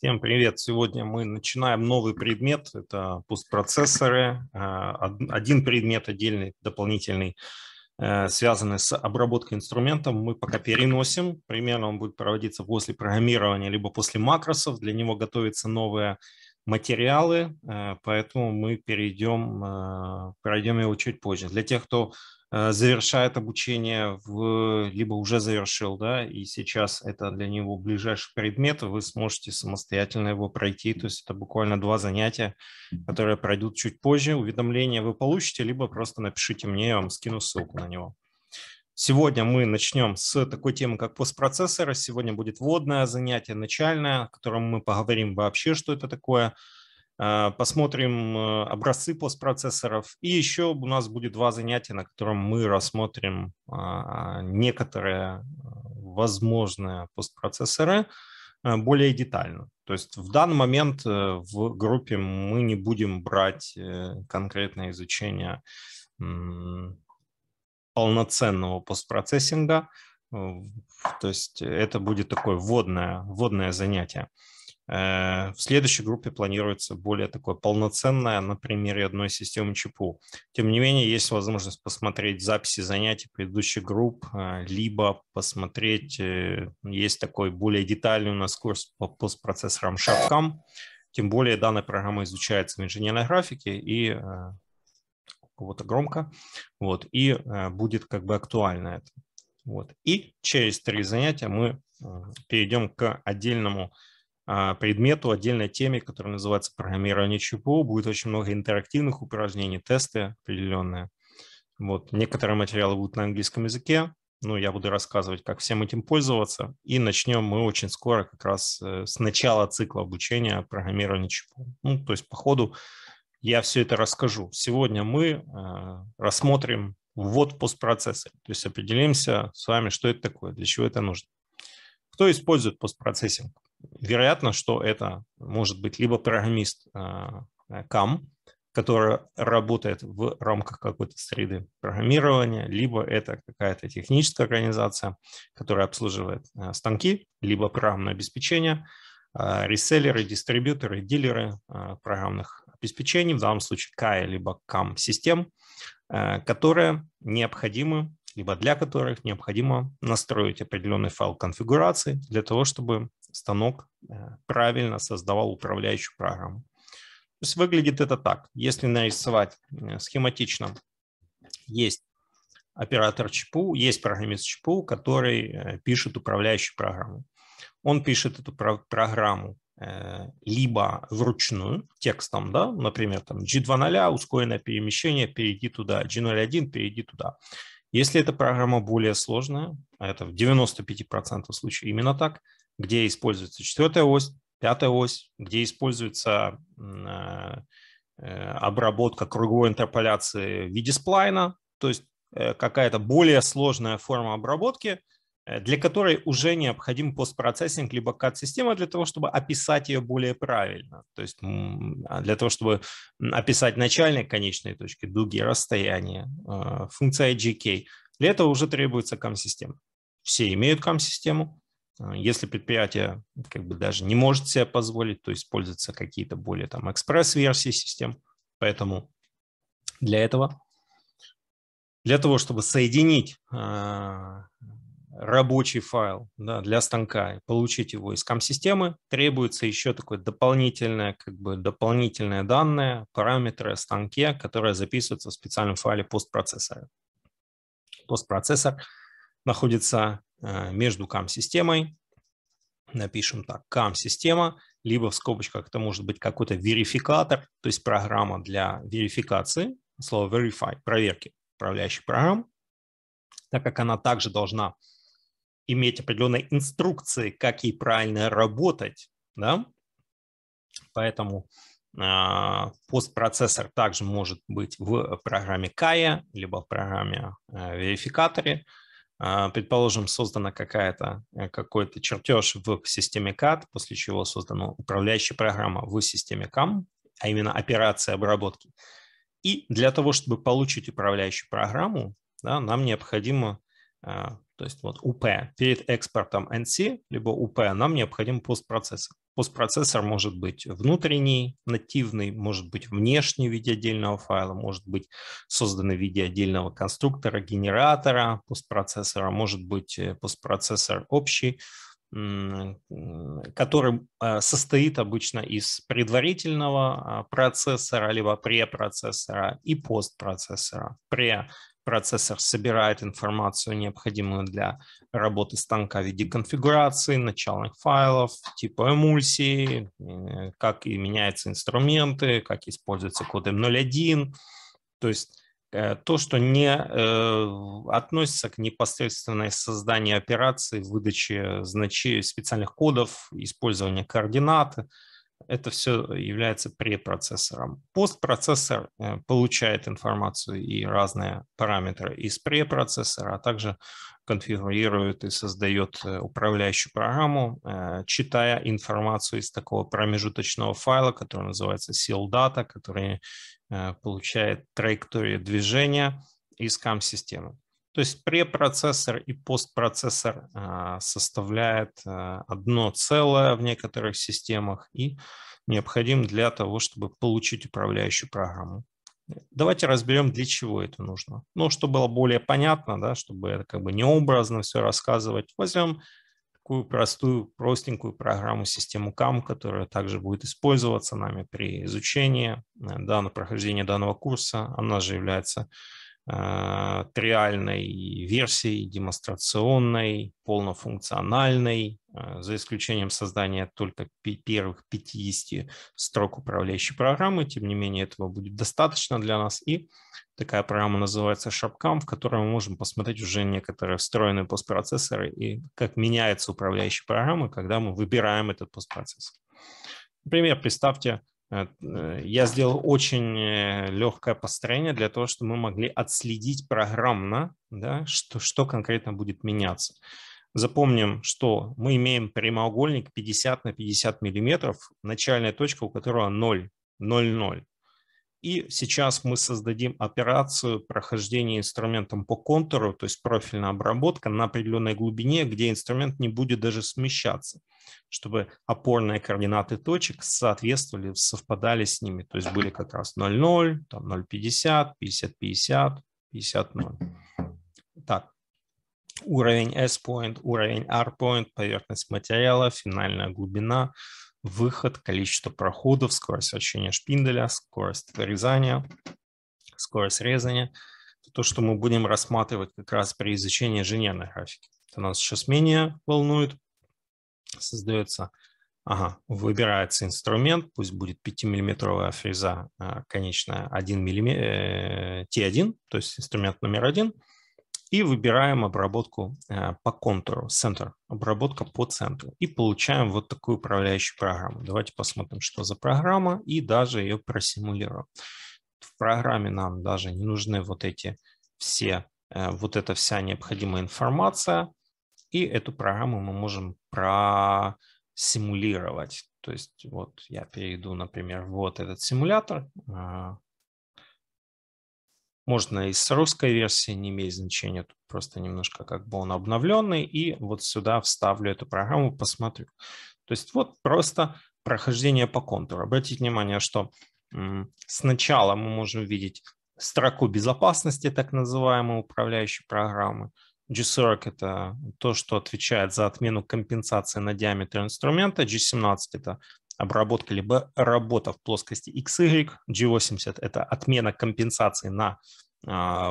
Всем привет! Сегодня мы начинаем новый предмет. Это постпроцессоры. А, один предмет отдельный, дополнительный, э, связанный с обработкой инструментов. Мы пока переносим. Примерно он будет проводиться после программирования, либо после макросов. Для него готовятся новые материалы, э, поэтому мы перейдем, э, пройдем его чуть позже. Для тех, кто Э, завершает обучение в, либо уже завершил, да, и сейчас это для него ближайший предмет, вы сможете самостоятельно его пройти, то есть это буквально два занятия, которые пройдут чуть позже, уведомления вы получите, либо просто напишите мне, я вам скину ссылку на него. Сегодня мы начнем с такой темы, как постпроцессоры. Сегодня будет вводное занятие, начальное, о котором мы поговорим вообще, что это такое – Э, посмотрим э, образцы постпроцессоров. И еще у нас будет два занятия, на котором мы рассмотрим а, некоторые э, возможные постпроцессоры более детально. То есть в данный момент в группе мы не будем брать конкретное изучение полноценного постпроцессинга. То есть это будет такое вводное, вводное занятие. Э, в следующей группе планируется более такое полноценное на примере одной системы ЧПУ. Тем не менее, есть возможность посмотреть записи занятий предыдущих групп, э, либо посмотреть, э, есть такой более детальный у нас курс по постпроцессорам шапкам. Тем более данная программа изучается в инженерной графике и кого-то громко, вот, и будет как бы актуально это. Вот. И через три занятия мы перейдем к отдельному а, предмету, отдельной теме, которая называется программирование ЧПУ, Будет очень много интерактивных упражнений, тесты определенные. Вот. Некоторые материалы будут на английском языке. но ну, я буду рассказывать, как всем этим пользоваться. И начнем мы очень скоро как раз э, с начала цикла обучения программирования ЧПУ. Ну, то есть по ходу я все это расскажу. Сегодня мы а, рассмотрим ввод постпроцессор. То есть определимся с вами, что это такое, для чего это нужно. Кто использует постпроцессинг? вероятно, что это может быть либо программист CAM, а, э, который работает в рамках какой-то среды программирования, либо это какая-то техническая организация, которая обслуживает а, станки, либо программное обеспечение, а, реселлеры, дистрибьюторы, дилеры программных обеспечений, в данном случае CAI либо CAM-систем, которые необходимы либо для которых необходимо настроить определенный файл конфигурации для того, чтобы станок э, правильно создавал управляющую программу. То есть выглядит это так. Если нарисовать э, схематично, есть оператор ЧПУ, есть программист ЧПУ, который э, пишет управляющую программу. Он пишет эту про- программу либо вручную текстом, да, например, там G2.0, ускоренное перемещение, перейди туда, G01, перейди туда. Если эта программа более сложная, а это в 95% случаев именно так, где используется четвертая ось, пятая ось, где используется а, э, обработка круговой интерполяции в виде сплайна, то есть э, какая-то более сложная форма обработки – Э, для которой уже необходим постпроцессинг либо CAD-система для того, чтобы описать ее более правильно. То есть а для того, чтобы описать начальные конечные точки, дуги, расстояния, э, функция IGK. Для этого уже требуется CAM-система. Все имеют CAM-систему. Э, если предприятие как бы даже не может себе позволить, то используются какие-то более там экспресс-версии систем. Поэтому для этого, для того, чтобы соединить рабочий файл да, для станка, получить его из CAM-системы, требуется еще такое дополнительное, как бы дополнительное данные, параметры о станке, которые записывается в специальном файле постпроцессора. Постпроцессор находится э, между CAM-системой, напишем так, CAM-система, либо в скобочках это может быть какой-то верификатор, то есть программа для верификации, слово verify, проверки управляющих программ, так как она также должна иметь определенные инструкции, как ей правильно работать, да? Поэтому а, постпроцессор также может быть в программе КАЯ, либо в программе а, верификаторе. А, предположим, создана какая-то э, какой-то чертеж в системе CAD, после чего создана управляющая программа в системе CAM, а именно операция обработки. И для того, чтобы получить управляющую программу, да, нам необходимо а, то есть вот УП перед экспортом NC, либо УП, нам необходим постпроцессор. Постпроцессор может быть внутренний, нативный, может быть внешний в виде отдельного файла, может быть созданный в виде отдельного конструктора, генератора постпроцессора, может быть э, постпроцессор общий, э, который э, состоит обычно из предварительного а, процессора, либо препроцессора и постпроцессора. Пре процессор собирает информацию, необходимую для работы станка в виде конфигурации, начальных файлов, типа эмульсии, э, как и меняются инструменты, как используется код кодом 0.1. То есть э, то, что не э, относится к непосредственной созданию операции, выдаче значений специальных кодов, использования координаты это все является препроцессором. Постпроцессор э, получает информацию и разные параметры из препроцессора, а также конфигурирует и создает э, управляющую программу, э, читая информацию из такого промежуточного файла, который называется Data, который получает траекторию движения из CAM-системы. То есть препроцессор и постпроцессор а, составляет а, одно целое в некоторых системах и необходим для того, чтобы получить управляющую программу. Давайте разберем, для чего это нужно. Ну, чтобы было более понятно, да, чтобы это как бы необразно все рассказывать, возьмем такую простую, простенькую программу систему CAM, которая также будет использоваться нами при изучении, э, данного прохождения данного курса. Она же является Э, триальной версии, демонстрационной, полнофункциональной, э, за исключением создания только первых 50 строк управляющей программы. Тем не менее, этого будет достаточно для нас. И такая программа называется Shopcam, в которой мы можем посмотреть уже некоторые встроенные постпроцессоры и как меняется управляющая программа, когда мы выбираем этот постпроцессор. Например, представьте, Э, я сделал очень э, легкое построение для того, чтобы мы могли отследить программно, да, что, что конкретно будет меняться. Запомним, что мы имеем прямоугольник 50 на 50 миллиметров, начальная точка у которого 0, 0, 0. И сейчас мы создадим операцию прохождения инструментом по контуру, то есть профильная обработка на определенной глубине, где инструмент не будет даже смещаться, чтобы опорные координаты точек соответствовали, совпадали с ними. То есть были как раз 0,0, 0,50, 50-50, 50-0. Так, уровень S-point, уровень R-point, поверхность материала, финальная глубина – выход, количество проходов, скорость вращения шпинделя, скорость резания, скорость резания. Это то, что мы будем рассматривать как раз при изучении инженерной графики. Это нас сейчас менее волнует. Создается, ага, выбирается инструмент, пусть будет 5-миллиметровая фреза, э, конечная 1 мм, T1, то есть инструмент номер один – и выбираем обработку э, по контуру, центр, обработка по центру. И получаем вот такую управляющую программу. Давайте посмотрим, что за программа, и даже ее просимулируем. В программе нам даже не нужны вот эти все, э, вот эта вся необходимая информация. И эту программу мы можем просимулировать. То есть вот я перейду, например, вот этот симулятор, а, можно и с русской версии, не имеет значения, тут просто немножко как бы он обновленный, и вот сюда вставлю эту программу, посмотрю. То есть вот просто прохождение по контуру. Обратите внимание, что сначала мы можем видеть строку безопасности так называемой управляющей программы. G40 – это то, что отвечает за отмену компенсации на диаметр инструмента, G17 – это обработка либо работа в плоскости XY. G80 – это отмена компенсации на а,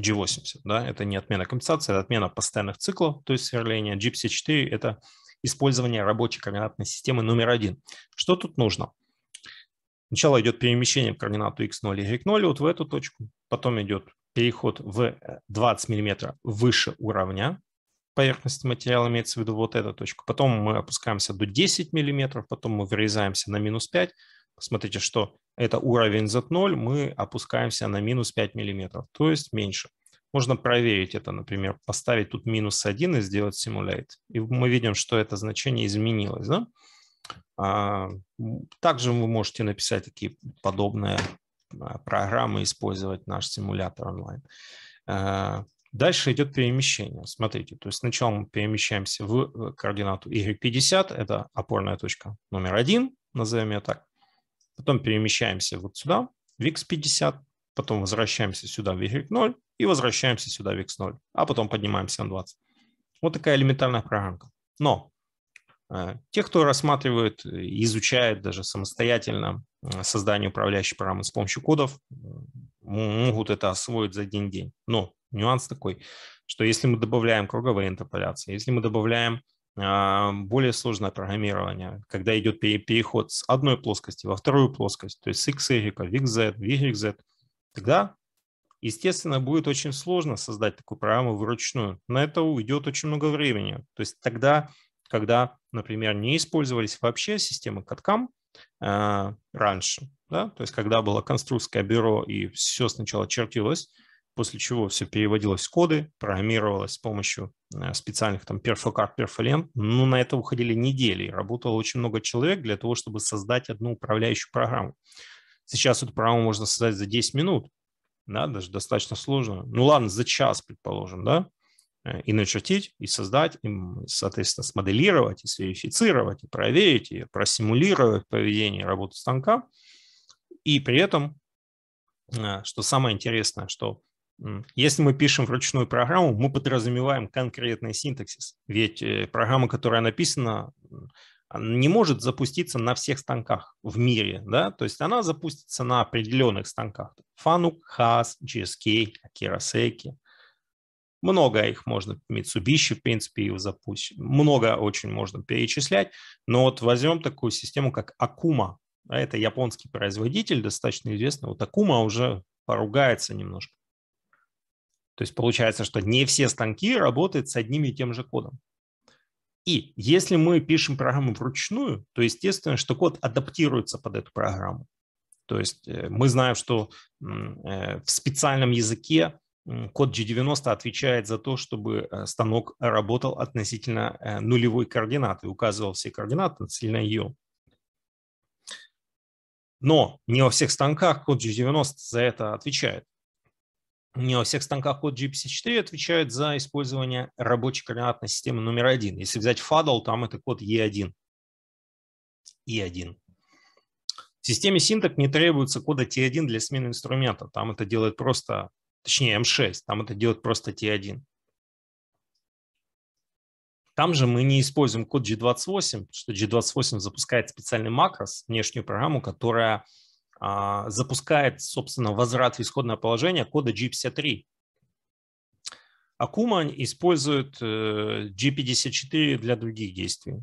G80. Да? Это не отмена компенсации, это отмена постоянных циклов, то есть сверление GPC4 – это использование рабочей координатной системы номер один. Что тут нужно? Сначала идет перемещение в координату x0, y0 вот в эту точку, потом идет переход в 20 мм выше уровня, поверхности материала, имеется в виду вот эта точка. Потом мы опускаемся до 10 мм, потом мы вырезаемся на минус 5. Посмотрите, что это уровень Z0, мы опускаемся на минус 5 мм, то есть меньше. Можно проверить это, например, поставить тут минус 1 и сделать simulate. И мы видим, что это значение изменилось. Да? А, также вы можете написать такие подобные а, программы, использовать наш симулятор онлайн. А, Дальше идет перемещение. Смотрите, то есть сначала мы перемещаемся в координату Y50, это опорная точка номер один, назовем ее так. Потом перемещаемся вот сюда, в X50, потом возвращаемся сюда в Y0 и возвращаемся сюда в X0, а потом поднимаемся на 20. Вот такая элементарная программка. Но э, те, кто рассматривает и изучает даже самостоятельно э, создание управляющей программы с помощью кодов, могут это освоить за один день. Но Нюанс такой, что если мы добавляем круговые интерполяции, если мы добавляем а, более сложное программирование, когда идет переход с одной плоскости во вторую плоскость, то есть с XY, VXZ, z, тогда, естественно, будет очень сложно создать такую программу вручную. На это уйдет очень много времени. То есть тогда, когда, например, не использовались вообще системы cad э, а, раньше, да? то есть когда было конструкторское бюро и все сначала чертилось, после чего все переводилось в коды, программировалось с помощью э, специальных там перфокарт, перфолент. но ну, на это уходили недели. Работало очень много человек для того, чтобы создать одну управляющую программу. Сейчас эту программу можно создать за 10 минут, да, даже достаточно сложно. Ну ладно, за час, предположим, да, э, и начертить, и создать, и, соответственно, смоделировать, и сверифицировать, и проверить, и просимулировать поведение работы станка. И при этом, э, что самое интересное, что если мы пишем вручную программу, мы подразумеваем конкретный синтаксис. Ведь э, программа, которая написана, не может запуститься на всех станках в мире. Да? То есть она запустится на определенных станках. Fanuc, Haas, GSK, Akira Seiki. Много их можно, Mitsubishi, в принципе, его запустить. Много очень можно перечислять. Но вот возьмем такую систему, как Акума. А это японский производитель, достаточно известный. Вот Акума уже поругается немножко. То есть получается, что не все станки работают с одним и тем же кодом. И если мы пишем программу вручную, то естественно, что код адаптируется под эту программу. То есть э, мы знаем, что э, в специальном языке код G90 отвечает за то, чтобы э, станок работал относительно нулевой координаты, указывал все координаты относительно ее. Но не во всех станках код G90 за это отвечает не во всех станках код GPC-4 отвечает за использование рабочей координатной системы номер один. Если взять FADL, там это код E1. E1. В системе синтак не требуется кода T1 для смены инструмента. Там это делает просто, точнее M6, эм там это делает просто T1. Там же мы не используем код G28, что G28 запускает специальный макрос, внешнюю программу, которая а, запускает, собственно, возврат в исходное положение кода G53. Акума использует э, G54 для других действий.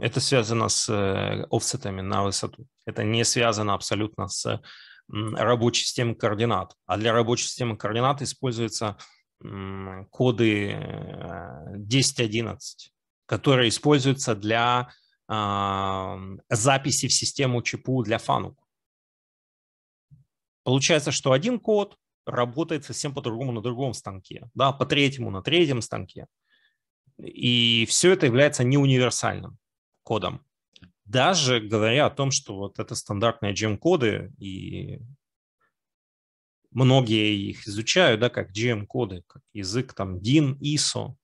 Это связано с э, офсетами на высоту. Это не связано абсолютно с рабочей системой координат. А для рабочей системы координат используются коды 10.11, э, которые используются для а, записи в систему ЧПУ для фанук. Получается, что один код работает совсем по-другому на другом станке, да, по третьему на третьем станке. И все это является не универсальным кодом. Даже говоря о том, что вот это стандартные джем-коды, и многие их изучают, да, как GM-коды, как язык там DIN, ISO,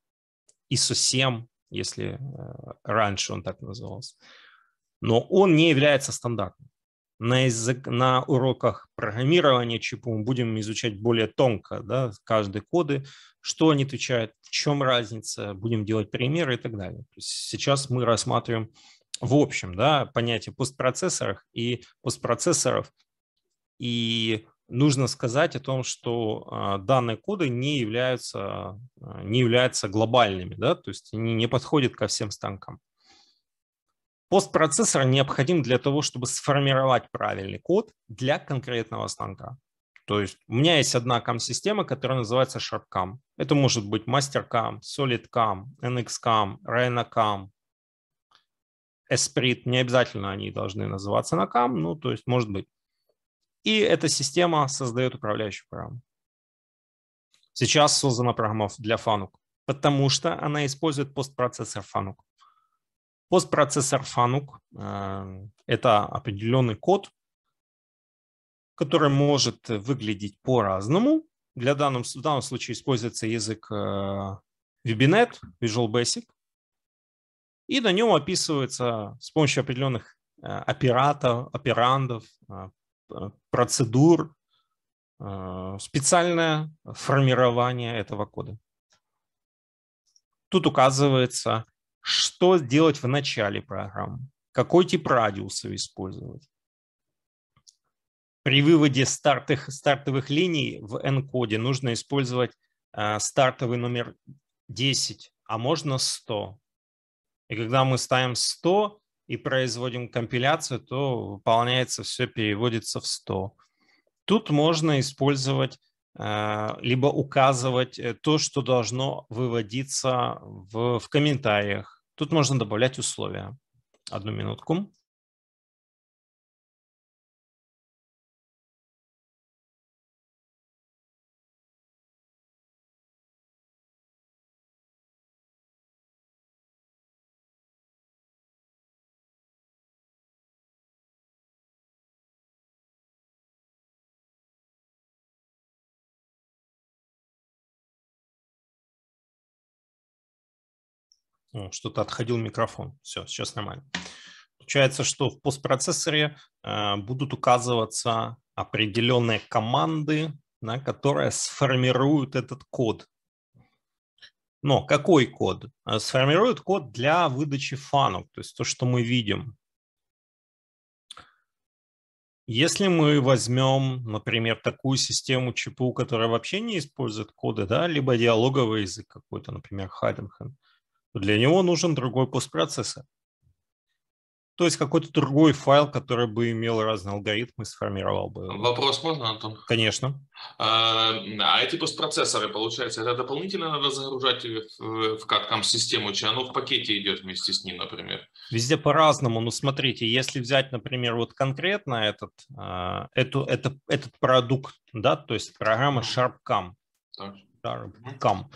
ISO 7, если э, раньше он так назывался. Но он не является стандартным на, язык, на уроках программирования ЧПУ мы будем изучать более тонко, да, каждые коды, что они отвечают, в чем разница, будем делать примеры и так далее. То есть сейчас мы рассматриваем в общем, да, понятие постпроцессоров и постпроцессоров. И нужно сказать о том, что а, данные коды не являются, а, не являются глобальными, да, то есть они не подходят ко всем станкам. Постпроцессор необходим для того, чтобы сформировать правильный код для конкретного станка. То есть у меня есть одна CAM-система, которая называется SharpCam. Это может быть MasterCam, SolidCam, NXCam, RhinoCam, Esprit. Не обязательно они должны называться на CAM, ну, то есть может быть. И эта система создает управляющую программу. Сейчас создана программа для Fanuc, потому что она использует постпроцессор Fanuc. Постпроцессор FANUC э, – это определенный код, который может выглядеть по-разному. Для данном, в данном случае используется язык VBNet, э, Visual Basic, и на нем описывается с помощью определенных э, операторов, операндов, процедур, специальное формирование этого кода. Тут указывается что сделать в начале программы, какой тип радиуса использовать. При выводе стартых, стартовых линий в энкоде нужно использовать э, стартовый номер 10, а можно 100. И когда мы ставим 100 и производим компиляцию, то выполняется все, переводится в 100. Тут можно использовать а, либо указывать э, то, что должно выводиться в, в комментариях. Тут можно добавлять условия. Одну минутку. Э, что-то отходил микрофон. Все, сейчас нормально. Получается, что в постпроцессоре э, будут указываться определенные команды, да, которые сформируют этот код. Но какой код? Э, сформируют код для выдачи фанов, то есть то, что мы видим. Если мы возьмем, например, такую систему ЧПУ, которая вообще не использует коды, да, либо диалоговый язык какой-то, например, Хайденхен, то для него нужен другой постпроцессор. То есть какой-то другой файл, который бы имел разные алгоритмы, сформировал бы. Вопрос можно, Антон? Конечно. А, а эти постпроцессоры, получается, это дополнительно надо загружать в CAD-CAM систему, чи оно в пакете идет вместе с ним, например? Везде по-разному. но смотрите, если взять, например, вот конкретно этот, а, эту, это, этот продукт, да, то есть программа SharpCam. SharpCam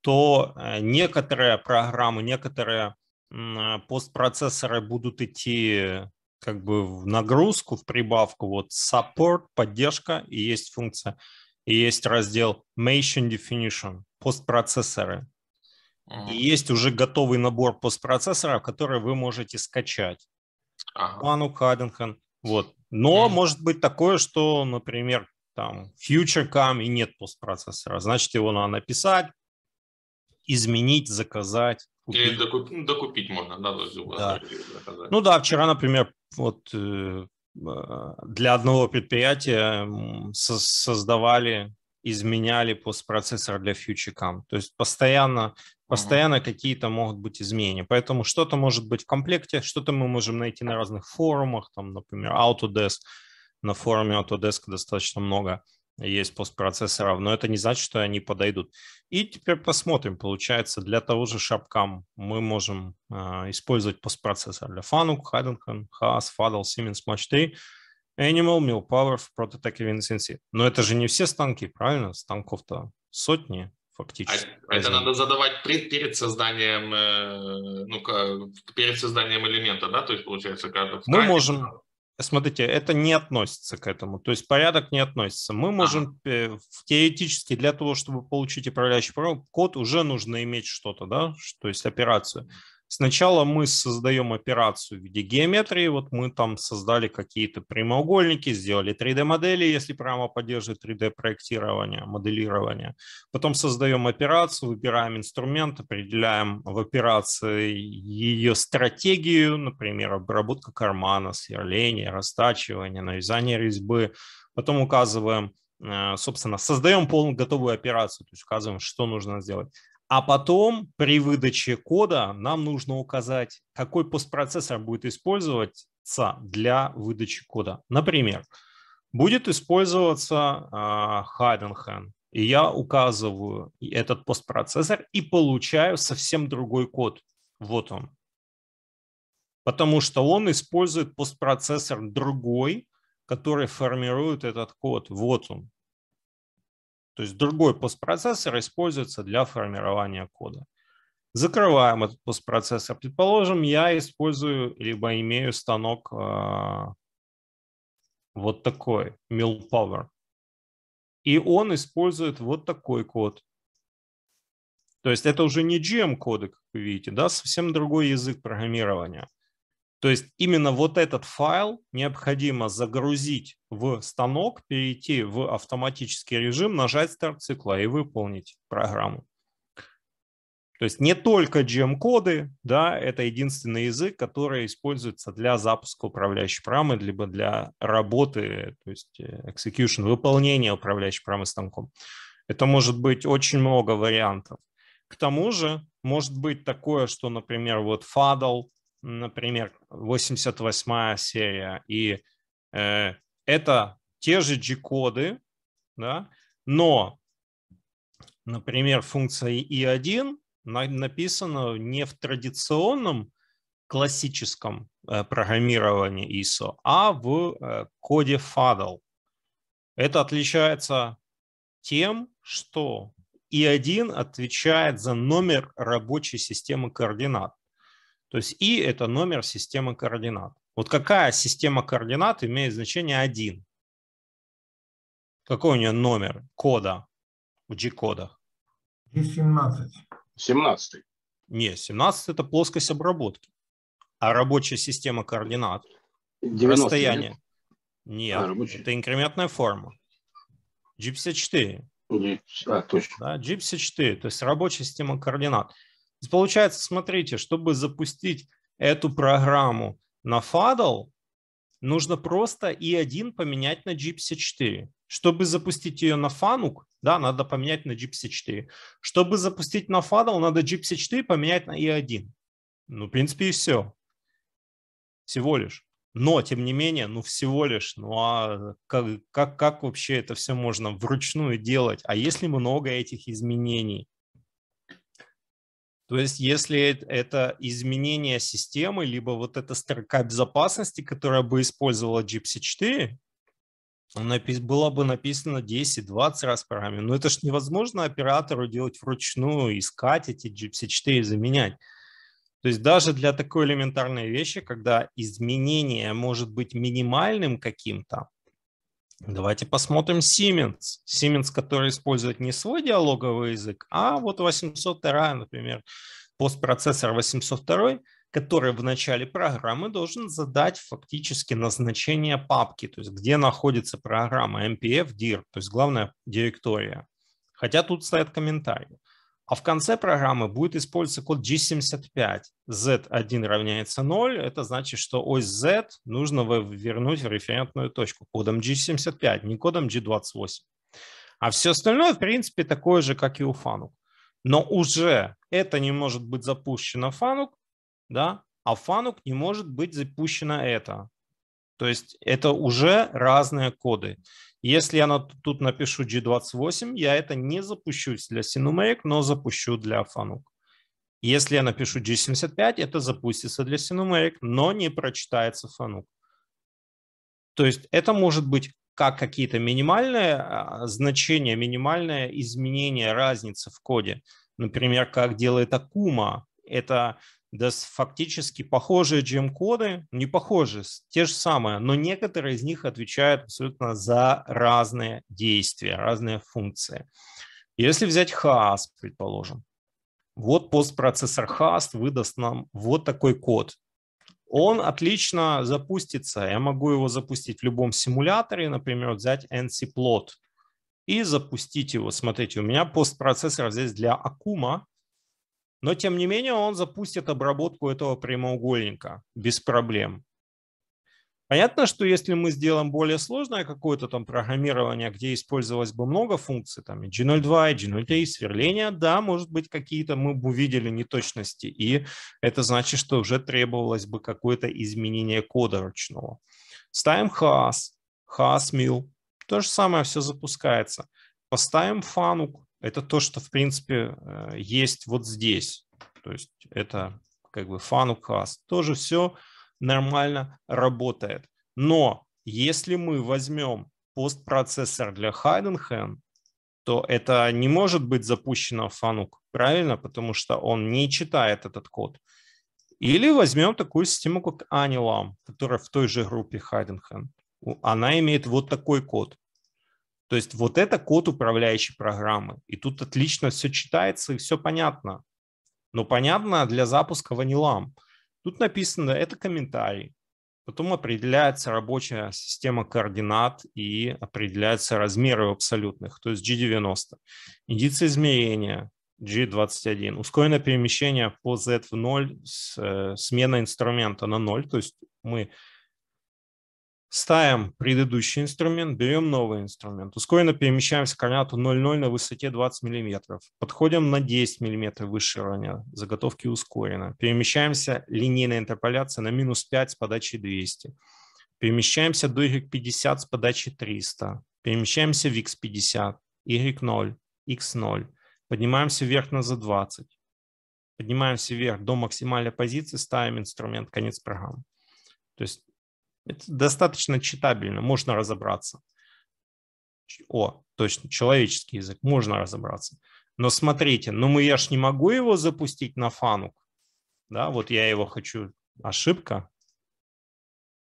то э, некоторые программы, некоторые э, постпроцессоры будут идти как бы в нагрузку, в прибавку. Вот support, поддержка, и есть функция, и есть раздел machine definition, постпроцессоры. И есть уже готовый набор постпроцессоров, которые вы можете скачать. Ага. Ману Каденхан, вот. Но ага. может быть такое, что, например, там FutureCam и нет постпроцессора. Значит, его надо написать, изменить, заказать. Купить. Или докупить, ну, докупить можно, да, да. Ну да, вчера, например, вот э, а, для одного предприятия создавали, изменяли постпроцессор для FutureCam. То есть постоянно, постоянно uh-huh. какие-то могут быть изменения. Поэтому что-то может быть в комплекте, что-то мы можем найти на разных форумах, там, например, Autodesk. На форуме Autodesk достаточно много есть постпроцессоров, но это не значит, что они подойдут. И теперь посмотрим, получается, для того же шапкам мы можем э, использовать постпроцессор для Fanuc, Heidenken, Haas, Fadal, Siemens, Match 3, Animal, Millpower, Prototech и VinCNC. Но это же не все станки, правильно? Станков-то сотни фактически. А, это надо задавать пред, перед созданием, э, ну, перед созданием элемента, да? То есть, получается, каждый... Мы можем Смотрите, это не относится к этому, то есть порядок не относится. Мы а. можем а. теоретически для того, чтобы получить управляющий код, уже нужно иметь что-то, да, то есть операцию. Сначала мы создаем операцию в виде геометрии, вот мы там создали какие-то прямоугольники, сделали 3D-модели, если прямо поддерживает 3D-проектирование, моделирование. Потом создаем операцию, выбираем инструмент, определяем в операции ее стратегию, например, обработка кармана, сверление, растачивание, навязание резьбы. Потом указываем э, собственно, создаем полную готовую операцию, то есть указываем, что нужно сделать. А потом при выдаче кода нам нужно указать, какой постпроцессор будет использоваться для выдачи кода. Например, будет использоваться а, Heidenhan, и я указываю этот постпроцессор и получаю совсем другой код. Вот он. Потому что он использует постпроцессор другой, который формирует этот код. Вот он. То есть другой постпроцессор используется для формирования кода. Закрываем этот постпроцессор. Предположим, я использую либо имею станок э, вот такой, MillPower. И он использует вот такой код. То есть это уже не GM-коды, как вы видите, да, совсем другой язык программирования. То есть именно вот этот файл необходимо загрузить в станок, перейти в автоматический режим, нажать старт цикла и выполнить программу. То есть не только GM-коды, да, это единственный язык, который используется для запуска управляющей программы, либо для работы, то есть э, execution, выполнения управляющей программы станком. Это может быть очень много вариантов. К тому же может быть такое, что, например, вот Fadl например, 88 серия, и э, это те же G-коды, да, но, например, функция i1 написана не в традиционном классическом э, программировании ISO, а в э, коде FADL. Это отличается тем, что и1 отвечает за номер рабочей системы координат. То есть и это номер системы координат. Вот какая система координат имеет значение 1? Какой у нее номер кода в G-кодах? G 17. 17. Не, 17 это плоскость обработки. А рабочая система координат? 90 расстояние. Нет, а, это инкрементная форма. G54. А, точно. Да, G54, то есть рабочая система координат. Получается, смотрите, чтобы запустить эту программу на Fadl, нужно просто E1 поменять на Gypsy 4. Чтобы запустить ее на Fanuc, да, надо поменять на Gypsy 4. Чтобы запустить на Fadl, надо Gypsy 4 поменять на E1. Ну, в принципе, и все. Всего лишь. Но, тем не менее, ну всего лишь, ну а как, как, как вообще это все можно вручную делать? А если много этих изменений? То есть, если это изменение системы, либо вот эта строка безопасности, которая бы использовала GPC 4, ну, была бы написана 10-20 раз программе. Но это же невозможно оператору делать вручную, искать эти GPC-4 и заменять. То есть даже для такой элементарной вещи, когда изменение может быть минимальным каким-то, Давайте посмотрим Siemens. Siemens, который использует не свой диалоговый язык, а вот 802, например, постпроцессор 802, который в начале программы должен задать фактически назначение папки, то есть где находится программа MPF, DIR, то есть главная директория. Хотя тут стоят комментарии. А в конце программы будет использоваться код G75. Z1 равняется 0. Это значит, что ось Z нужно вернуть в референтную точку кодом G75, не кодом G28. А все остальное, в принципе, такое же, как и у Фанук, Но уже это не может быть запущено Фанук, да, а Фанук не может быть запущено это. То есть это уже разные коды. Если я на тут напишу G28, я это не запущу для Sinumeric, но запущу для Fanuc. Если я напишу G75, это запустится для Sinumeric, но не прочитается Fanuc. То есть это может быть как какие-то минимальные а, значения, минимальное изменение разницы в коде. Например, как делает Акума. Это да, фактически похожие джем-коды, не похожие, те же самые, но некоторые из них отвечают абсолютно за разные действия, разные функции. Если взять хаас, предположим, вот постпроцессор хаас выдаст нам вот такой код. Он отлично запустится. Я могу его запустить в любом симуляторе, например, взять NCplot и запустить его. Смотрите, у меня постпроцессор здесь для Акума, но, тем не менее, он запустит обработку этого прямоугольника без проблем. Понятно, что если мы сделаем более сложное какое-то там программирование, где использовалось бы много функций, там и G02, и G03, сверление, да, может быть, какие-то мы бы увидели неточности, и это значит, что уже требовалось бы какое-то изменение кода ручного. Ставим хаас, хаас мил, то же самое все запускается. Поставим фанук, это то, что, в принципе, э, есть вот здесь. То есть это как бы фан Тоже все нормально работает. Но если мы возьмем постпроцессор для Хайденхен, то это не может быть запущено в фанук, правильно? Потому что он не читает этот код. Или возьмем такую систему, как Anilam, которая в той же группе Хайденхен. Она имеет вот такой код. То есть вот это код управляющей программы. И тут отлично все читается и все понятно. Но понятно для запуска ванилам. Тут написано, это комментарий. Потом определяется рабочая система координат и определяются размеры абсолютных, то есть G90. Индицы измерения G21. Ускоренное перемещение по Z в 0 э, смена инструмента на 0. То есть мы ставим предыдущий инструмент, берем новый инструмент, ускоренно перемещаемся к координату 0,0 на высоте 20 мм, подходим на 10 мм выше уровня, заготовки ускоренно, перемещаемся линейная интерполяция на минус 5 с подачей 200, перемещаемся до Y50 с подачей 300, перемещаемся в X50, Y0, X0, поднимаемся вверх на Z20, поднимаемся вверх до максимальной позиции, ставим инструмент, конец программы. То есть это достаточно читабельно, можно разобраться. О, точно, человеческий язык, можно разобраться. Но смотрите, ну мы, я ж не могу его запустить на фанук. Да, вот я его хочу. Ошибка.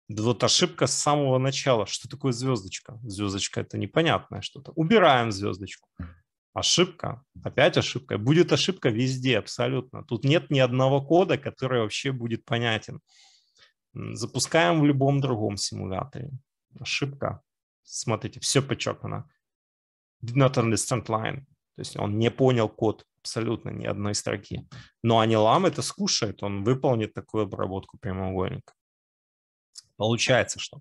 Вот ошибка с самого начала. Что такое звездочка? Звездочка – это непонятное что-то. Убираем звездочку. Ошибка. Опять ошибка. Будет ошибка везде абсолютно. Тут нет ни одного кода, который вообще будет понятен. Запускаем в любом другом симуляторе. Ошибка. Смотрите, все подчеркнуто. Did not understand line. То есть он не понял код абсолютно ни одной строки. Но Анилам это скушает, он выполнит такую обработку прямоугольника. Получается, что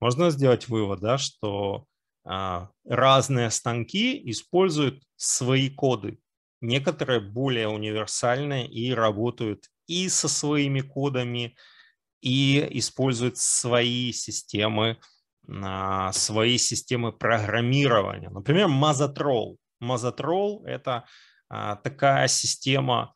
можно сделать вывод, да, что а, разные станки используют свои коды. Некоторые более универсальные и работают и со своими кодами, и используют свои системы, а, свои системы программирования. Например, Mazatrol. Mazatrol – это а, такая система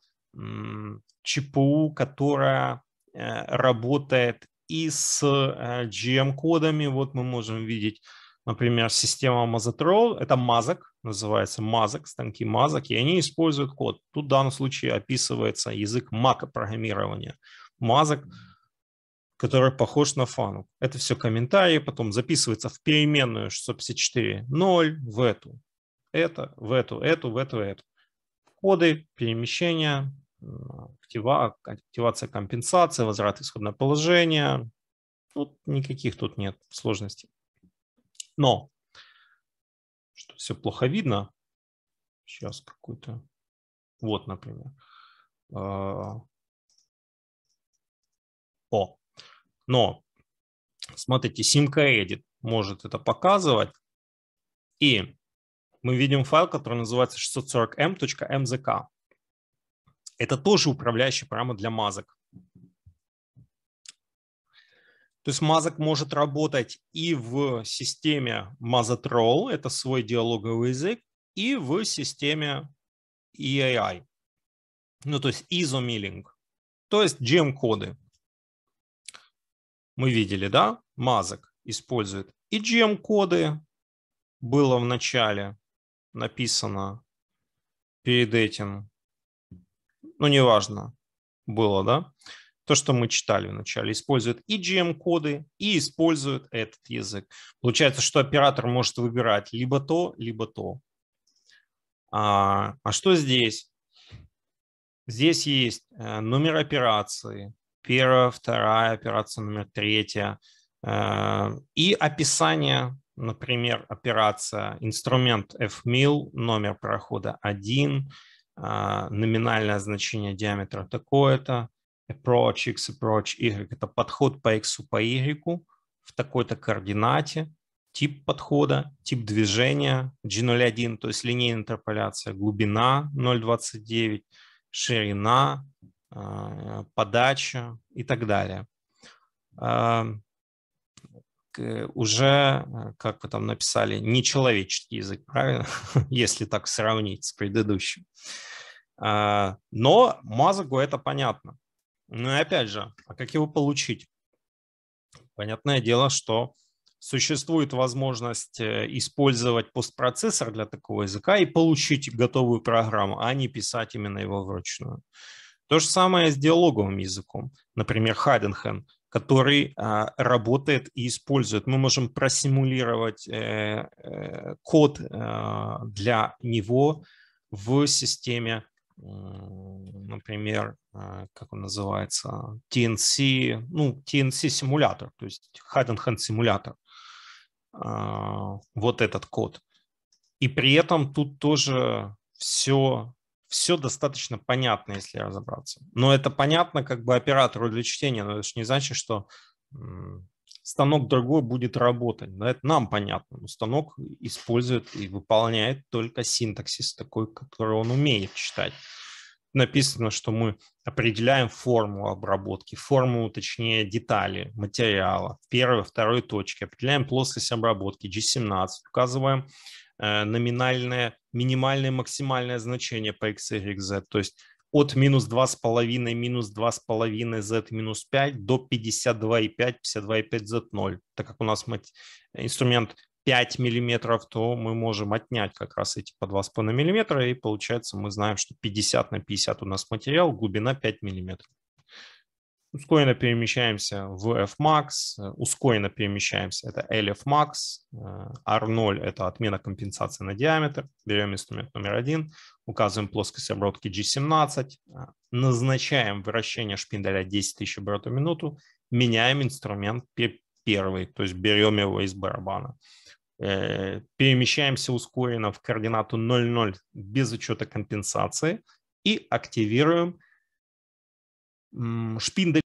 ЧПУ, которая э, работает и с э, GM-кодами. Вот мы можем видеть, например, система Mazatrol. Это Mazak, называется Mazak, станки Mazak, и они используют код. Тут в данном случае описывается язык макропрограммирования. программирования Mazak – который похож на фанук. Это все комментарии, потом записывается в переменную 654 0, в эту, это, в эту, эту, в эту, эту. Коды, перемещения, актива, активация компенсации, возврат исходное положение. Тут никаких тут нет сложностей. Но, что все плохо видно, сейчас какой-то, вот, например, а, о, но, смотрите, симка Edit может это показывать. И мы видим файл, который называется 640m.mzk. Эм эм это тоже управляющая программа для мазок. То есть мазок может работать и в системе Mazatrol, это свой диалоговый язык, и в системе EAI, ну то есть ISO Milling, то есть GM-коды мы видели, да, мазок использует. И GM-коды было в начале написано перед этим. Ну, неважно, было, да? То, что мы читали вначале, использует и GM-коды, и использует этот язык. Получается, что оператор может выбирать либо то, либо то. А, а что здесь? Здесь есть э, номер операции, первая, вторая операция номер третья, э, и описание, например, операция, инструмент FMIL, номер прохода 1, э, номинальное значение диаметра такое-то, approach x, approach y, это подход по x, по y в такой-то координате, тип подхода, тип движения G01, то есть линейная интерполяция, глубина 0,29, ширина а, подача и так далее. А, уже, а, как вы там написали, нечеловеческий язык, правильно? Если так сравнить с предыдущим. Но Мазаку это понятно. Но ну и опять же, а как его получить? Понятное дело, что существует возможность э, использовать постпроцессор для такого языка и получить готовую программу, а не писать именно его вручную. То же самое с диалоговым языком, например, Хаденхен, который а, работает и использует. Мы можем просимулировать э, э, код э, для него в системе, например, а, как он называется, TNC, ну, TNC-симулятор, то есть Heidenhand-симулятор. А, вот этот код. И при этом тут тоже все все достаточно понятно, если разобраться. Но это понятно как бы оператору для чтения, но это же не значит, что станок другой будет работать. Да, это нам понятно. Но станок использует и выполняет только синтаксис такой, который он умеет читать. Написано, что мы определяем форму обработки, форму, точнее, детали материала, первой, второй точки, определяем плоскость обработки G17, указываем Э, номинальное, минимальное, максимальное значение по x, y, z. То есть от минус 2,5, минус 2,5, z минус 5 до 52,5, 52,5, z 0. Так как у нас инструмент 5 миллиметров, то мы можем отнять как раз эти по 2,5 миллиметра, и получается мы знаем, что 50 на 50 у нас материал, глубина 5 миллиметров ускоренно перемещаемся в Fmax, э, ускоренно перемещаемся, это LFmax, э, R0 – это отмена компенсации на диаметр, берем инструмент номер один, указываем плоскость обработки G17, э, назначаем вращение шпинделя 10 тысяч оборотов в минуту, меняем инструмент первый, то есть берем его из барабана. Перемещаемся ускоренно в координату 0,0 без учета компенсации и активируем – Шпиндель